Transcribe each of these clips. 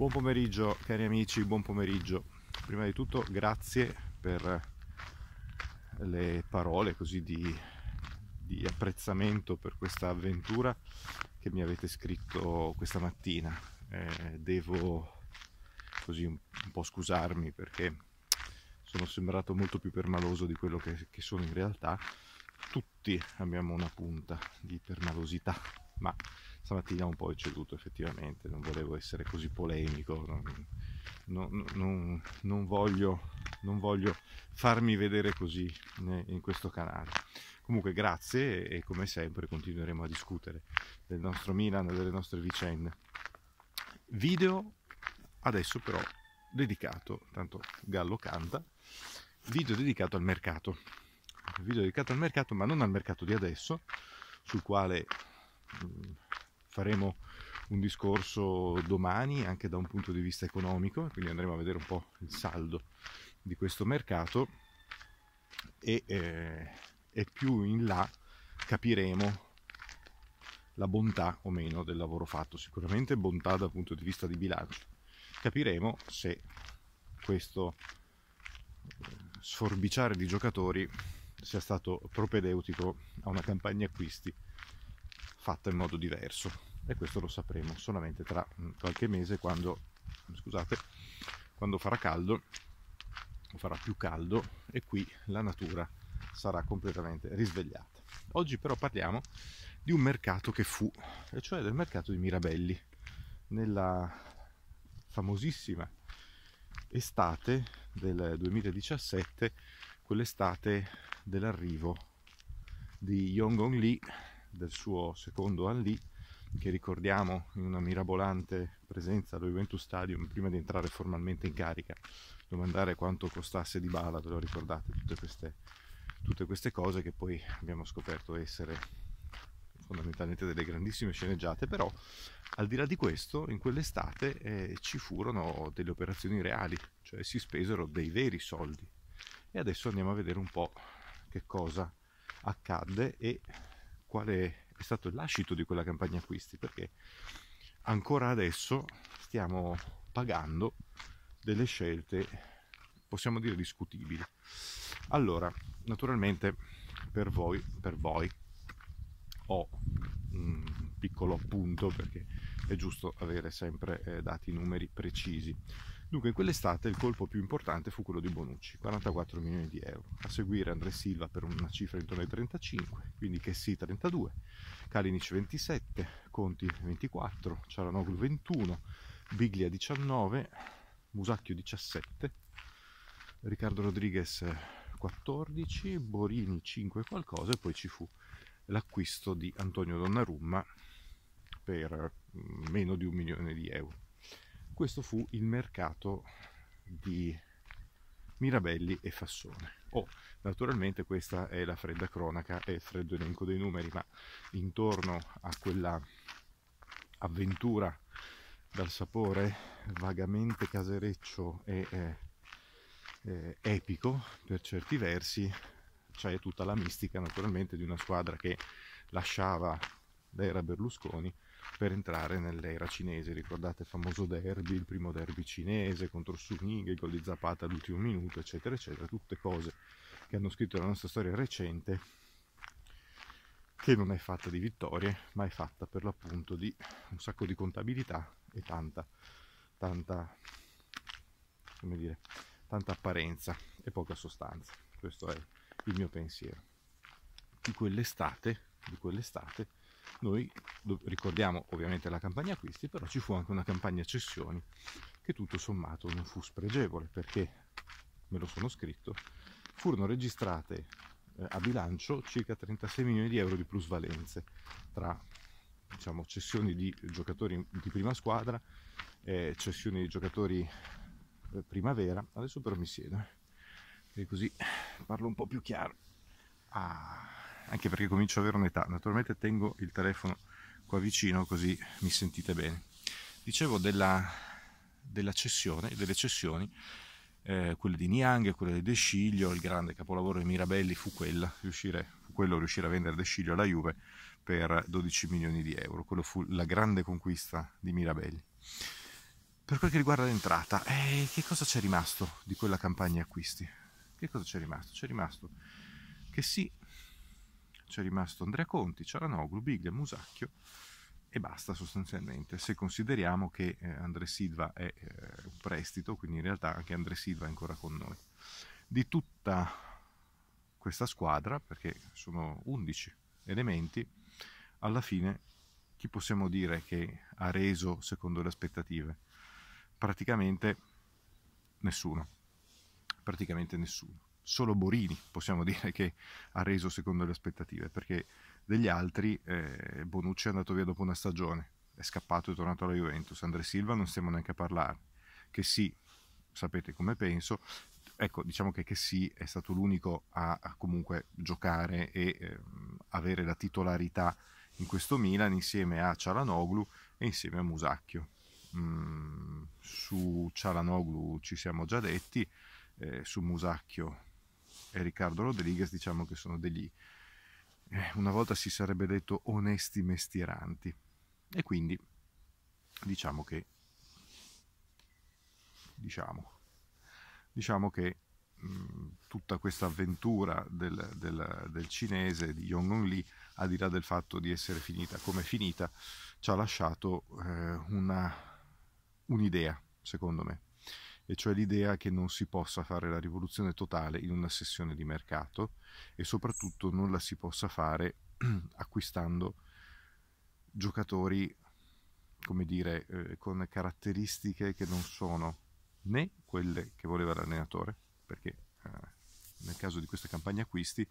Buon pomeriggio cari amici, buon pomeriggio. Prima di tutto grazie per le parole così di, di apprezzamento per questa avventura che mi avete scritto questa mattina. Eh, devo così un, un, po' scusarmi perché sono sembrato molto più permaloso di quello che, che sono in realtà. Tutti abbiamo una punta di permalosità ma stamattina un po' ho ceduto effettivamente, non volevo essere così polemico, non, non, non, non voglio, voglio, farmi vedere così eh, in questo canale. Comunque grazie e come sempre continueremo a discutere del nostro Milan, delle nostre vicende. Video adesso però dedicato, tanto Gallo canta, video dedicato al mercato. Video dedicato al mercato, ma non al mercato di adesso, sul quale Mm, faremo un discorso domani anche da un punto di vista economico, quindi andremo a vedere un po' il saldo di questo mercato e, eh, e più in là capiremo la bontà o meno del lavoro fatto, sicuramente bontà dal punto di vista di bilancio. Capiremo se questo eh, sforbiciare di giocatori sia stato propedeutico a una campagna acquisti fatta in modo diverso e questo lo sapremo solamente tra mm, qualche mese quando, scusate, quando farà caldo farà più caldo e qui la natura sarà completamente risvegliata. Oggi però parliamo di un mercato che fu, e cioè del mercato di Mirabelli, nella famosissima estate del 2017, quell'estate dell'arrivo di Yongong Lee del suo secondo allì, che ricordiamo in una mirabolante presenza allo Juventus Stadium prima di entrare formalmente in carica. Domandare quanto costasse di bala, ve lo ricordate, tutte queste, tutte queste cose che poi abbiamo scoperto essere fondamentalmente delle grandissime sceneggiate, però al di là di questo, in quell'estate eh, ci furono delle operazioni reali, cioè si spesero dei veri soldi. E adesso andiamo a vedere un po' che cosa accadde e quale è stato il lascito di quella campagna acquisti, perché ancora adesso stiamo pagando delle scelte, possiamo dire, discutibili. Allora, naturalmente per voi, per voi ho un piccolo appunto perché è giusto avere sempre eh, dati numeri precisi. Dunque, in quell'estate il colpo più importante fu quello di Bonucci, 44 milioni di euro. A seguire André Silva per una cifra intorno ai 35, quindi Chessy 32, Kalinic 27, Conti 24, Ciaranoglu 21, Biglia 19, Musacchio 17, Riccardo Rodriguez 14, Borini 5 qualcosa e poi ci fu l'acquisto di Antonio Donnarumma per mm, meno di un milione di euro questo fu il mercato di Mirabelli e Fassone. Oh, naturalmente questa è la fredda cronaca e il freddo elenco dei numeri, ma intorno a quella avventura dal sapore vagamente casereccio e eh, eh, epico per certi versi c'è tutta la mistica naturalmente di una squadra che lasciava l'era Berlusconi per entrare nell'era cinese. Ricordate il famoso derby, il primo derby cinese contro Sunighe, gol di Zapata all'ultimo minuto, eccetera, eccetera. Tutte cose che hanno scritto la nostra storia recente, che non è fatta di vittorie, ma è fatta per l'appunto di un sacco di contabilità e tanta, tanta, come dire, tanta apparenza e poca sostanza. Questo è il mio pensiero. Di quell'estate, di quell'estate noi ricordiamo ovviamente la campagna acquisti, però ci fu anche una campagna cessioni che tutto sommato non fu spregevole perché, me lo sono scritto, furono registrate eh, a bilancio circa 36 milioni di euro di plusvalenze tra diciamo, cessioni di giocatori di prima squadra, eh, cessioni di giocatori eh, primavera. Adesso però mi siedo, eh, e così parlo un po' più chiaro. Ah anche perché comincio ad avere un'età. Naturalmente tengo il telefono qua vicino così mi sentite bene. Dicevo della, della cessione, delle cessioni, eh, quelle di Niang, quelle di De Sciglio, il grande capolavoro di Mirabelli fu, quella, riuscire, fu quello riuscire a vendere De Sciglio alla Juve per 12 milioni di euro. Quello fu la grande conquista di Mirabelli. Per quel che riguarda l'entrata, eh, che cosa c'è rimasto di quella campagna acquisti? Che cosa c'è rimasto? C'è rimasto che sì, c'è rimasto Andrea Conti, Ciaranoglu, Biglia, Musacchio e basta sostanzialmente. Se consideriamo che eh, Andre Silva è eh, un prestito, quindi in realtà anche Andre Silva è ancora con noi. Di tutta questa squadra, perché sono 11 elementi, alla fine chi possiamo dire che ha reso secondo le aspettative? Praticamente nessuno. Praticamente nessuno solo Borini possiamo dire che ha reso secondo le aspettative, perché degli altri eh, Bonucci è andato via dopo una stagione, è scappato e è tornato alla Juventus, Andre Silva non stiamo neanche a parlarne, che sì, sapete come penso, ecco diciamo che, che sì è stato l'unico a, a comunque giocare e eh, avere la titolarità in questo Milan insieme a Cialanoglu e insieme a Musacchio. Mm, su Cialanoglu ci siamo già detti, eh, su Musacchio e Riccardo Rodriguez diciamo che sono degli, eh, una volta si sarebbe detto onesti mestieranti e quindi diciamo che, diciamo, diciamo che mh, mm, tutta questa avventura del, del, del cinese di Yong Li, al di là del fatto di essere finita come finita, ci ha lasciato eh, una, un'idea, secondo me e cioè l'idea che non si possa fare la rivoluzione totale in una sessione di mercato e soprattutto non la si possa fare acquistando giocatori, come dire, eh, con caratteristiche che non sono né quelle che voleva l'allenatore, perché eh, nel caso di questa campagna acquisti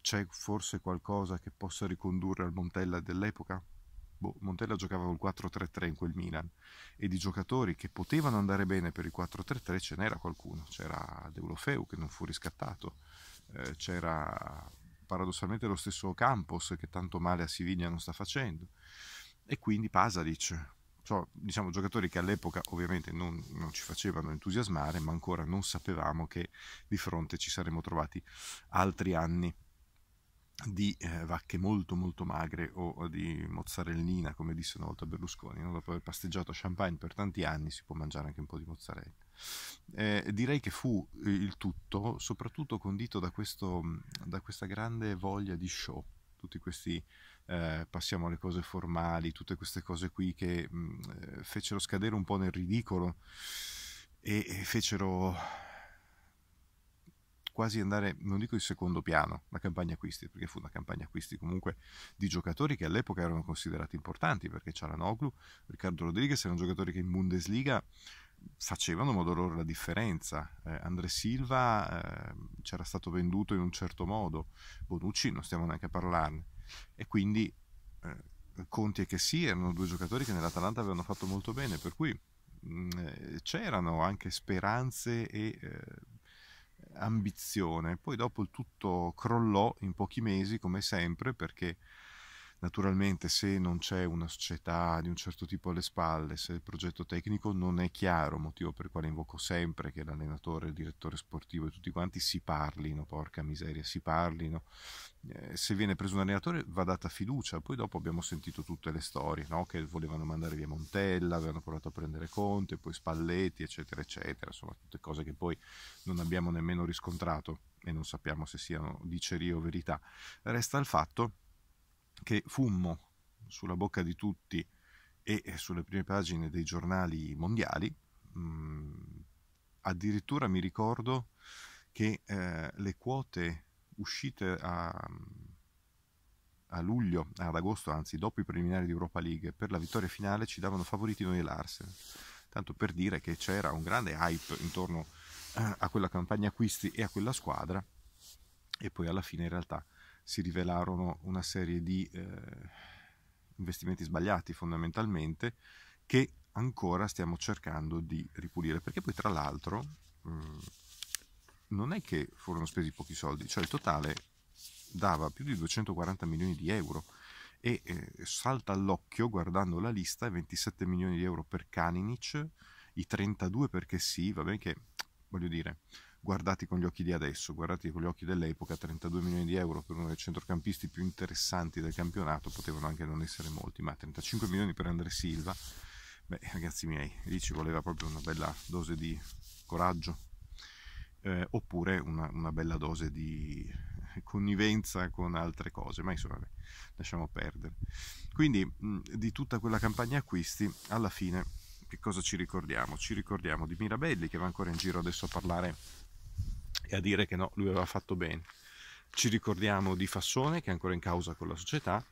c'è forse qualcosa che possa ricondurre al Montella dell'epoca? boh, Montella giocava col 4-3-3 in quel Milan e di giocatori che potevano andare bene per il 4-3-3 ce n'era qualcuno, c'era Deulofeu che non fu riscattato, eh, c'era paradossalmente lo stesso Campos che tanto male a Siviglia non sta facendo e quindi Pasadic cioè, diciamo giocatori che all'epoca ovviamente non, non, ci facevano entusiasmare ma ancora non sapevamo che di fronte ci saremmo trovati altri anni di eh, vacche molto molto magre o, di mozzarellina come disse una volta Berlusconi no? dopo aver pasteggiato champagne per tanti anni si può mangiare anche un po' di mozzarella eh, direi che fu eh, il tutto soprattutto condito da, questo, da questa grande voglia di show tutti questi eh, passiamo alle cose formali tutte queste cose qui che mh, mm, eh, fecero scadere un po' nel ridicolo e, e fecero quasi andare, non dico in secondo piano, la campagna acquisti, perché fu una campagna acquisti comunque di giocatori che all'epoca erano considerati importanti, perché Cialanoglu, Riccardo Rodriguez erano giocatori che in Bundesliga facevano modo loro la differenza. Eh, Andre Silva eh, c'era stato venduto in un certo modo, Bonucci non stiamo neanche a parlarne. E quindi eh, Conti e che sì, erano due giocatori che nell'Atalanta avevano fatto molto bene, per cui mh, mm, eh, c'erano anche speranze e eh, ambizione. Poi dopo il tutto crollò in pochi mesi, come sempre, perché Naturalmente se non c'è una società di un certo tipo alle spalle, se il progetto tecnico non è chiaro, motivo per il quale invoco sempre che l'allenatore, il direttore sportivo e tutti quanti si parlino, porca miseria, si parlino. Eh, se viene preso un allenatore va data fiducia, poi dopo abbiamo sentito tutte le storie, no? che volevano mandare via Montella, avevano provato a prendere Conte, poi Spalletti, eccetera, eccetera, insomma tutte cose che poi non abbiamo nemmeno riscontrato e non sappiamo se siano dicerie o verità. Resta il fatto che fummo sulla bocca di tutti e sulle prime pagine dei giornali mondiali. Mm, addirittura mi ricordo che eh, le quote uscite a, a, luglio, ad agosto, anzi dopo i preliminari di Europa League, per la vittoria finale ci davano favoriti noi e l'Arsen. Tanto per dire che c'era un grande hype intorno eh, a quella campagna acquisti e a quella squadra e poi alla fine in realtà si rivelarono una serie di eh, investimenti sbagliati fondamentalmente che ancora stiamo cercando di ripulire perché poi tra l'altro mh, mm, non è che furono spesi pochi soldi cioè il totale dava più di 240 milioni di euro e eh, salta all'occhio guardando la lista 27 milioni di euro per Kaninic i 32 perché sì va bene che voglio dire guardati con gli occhi di adesso, guardati con gli occhi dell'epoca, 32 milioni di euro per uno dei centrocampisti più interessanti del campionato potevano anche non essere molti, ma 35 milioni per Andre Silva, beh ragazzi miei, lì ci voleva proprio una bella dose di coraggio, eh, oppure una, una, bella dose di connivenza con altre cose, ma insomma beh, lasciamo perdere. Quindi mh, di tutta quella campagna acquisti, alla fine... Che cosa ci ricordiamo? Ci ricordiamo di Mirabelli che va ancora in giro adesso a parlare e a dire che no, lui aveva fatto bene. Ci ricordiamo di Fassone che è ancora in causa con la società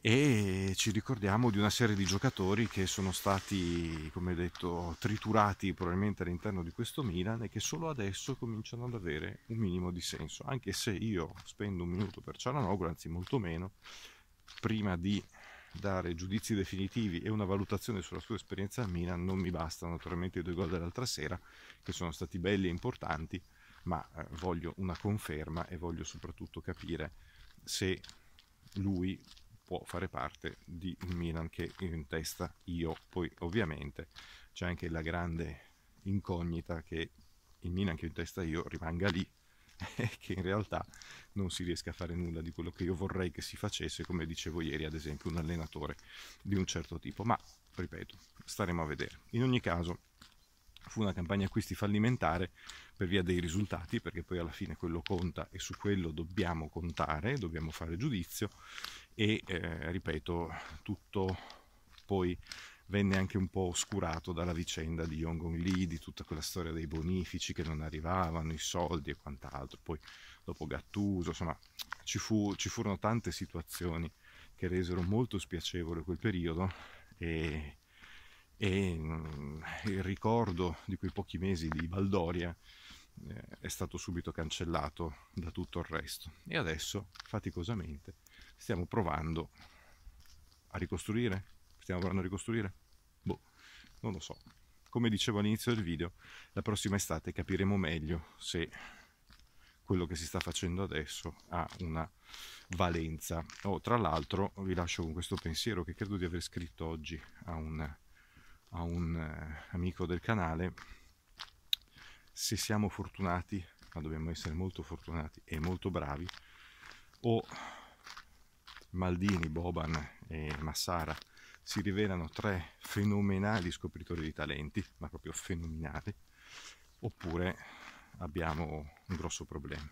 e ci ricordiamo di una serie di giocatori che sono stati, come detto, triturati probabilmente all'interno di questo Milan e che solo adesso cominciano ad avere un minimo di senso, anche se io spendo un minuto per Cialanoglu, anzi molto meno, prima di dare giudizi definitivi e una valutazione sulla sua esperienza a Milan non mi basta, naturalmente i due gol dell'altra sera che sono stati belli e importanti, ma eh, voglio una conferma e voglio soprattutto capire se lui può fare parte di un Milan che in testa io. Poi ovviamente c'è anche la grande incognita che il Milan che in testa io rimanga lì è che in realtà non si riesca a fare nulla di quello che io vorrei che si facesse, come dicevo ieri ad esempio un allenatore di un certo tipo, ma ripeto, staremo a vedere. In ogni caso fu una campagna acquisti fallimentare per via dei risultati, perché poi alla fine quello conta e su quello dobbiamo contare, dobbiamo fare giudizio e eh, ripeto, tutto poi venne anche un po' oscurato dalla vicenda di Yongong Lee, di tutta quella storia dei bonifici che non arrivavano, i soldi e quant'altro. Poi dopo Gattuso, insomma, ci, fu, ci furono tante situazioni che resero molto spiacevole quel periodo e, e mm, il ricordo di quei pochi mesi di Baldoria eh, è stato subito cancellato da tutto il resto e adesso faticosamente stiamo provando a ricostruire stiamo provando a ricostruire? Boh, non lo so. Come dicevo all'inizio del video, la prossima estate capiremo meglio se quello che si sta facendo adesso ha una valenza. Oh, tra l'altro vi lascio con questo pensiero che credo di aver scritto oggi a un, a un eh, amico del canale. Se siamo fortunati, ma dobbiamo essere molto fortunati e molto bravi, o Maldini, Boban e Massara si rivelano tre fenomenali scopritori di talenti, ma proprio fenomenali, oppure abbiamo un grosso problema.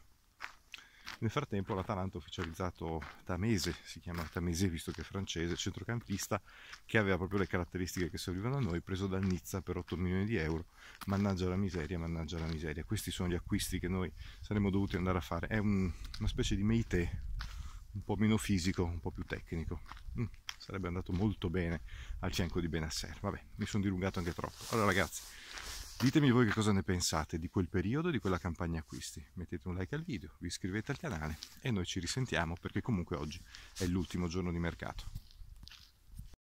Nel frattempo l'Atalanta ha ufficializzato Tamese, si chiama Tamese visto che è francese, centrocampista che aveva proprio le caratteristiche che servivano a noi, preso dal Nizza per 8 milioni di euro. Mannaggia la miseria, mannaggia la miseria. Questi sono gli acquisti che noi saremmo dovuti andare a fare. È un, una specie di Meite un po' meno fisico, un po' più tecnico. Mm, sarebbe andato molto bene al fianco di Benasser. Vabbè, mi sono dilungato anche troppo. Allora ragazzi, ditemi voi che cosa ne pensate di quel periodo, di quella campagna acquisti. Mettete un like al video, vi iscrivete al canale e noi ci risentiamo perché comunque oggi è l'ultimo giorno di mercato.